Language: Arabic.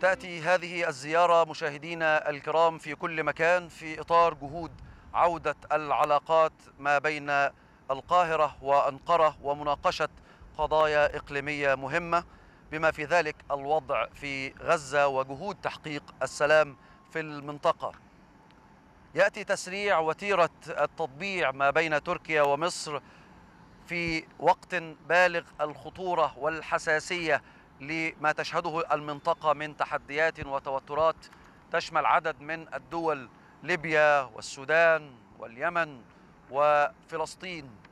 تأتي هذه الزيارة مشاهدينا الكرام في كل مكان في إطار جهود عودة العلاقات ما بين القاهرة وأنقرة ومناقشة قضايا إقليمية مهمة بما في ذلك الوضع في غزة وجهود تحقيق السلام في المنطقة يأتي تسريع وتيرة التطبيع ما بين تركيا ومصر في وقت بالغ الخطورة والحساسية لما تشهده المنطقة من تحديات وتوترات تشمل عدد من الدول ليبيا والسودان واليمن وفلسطين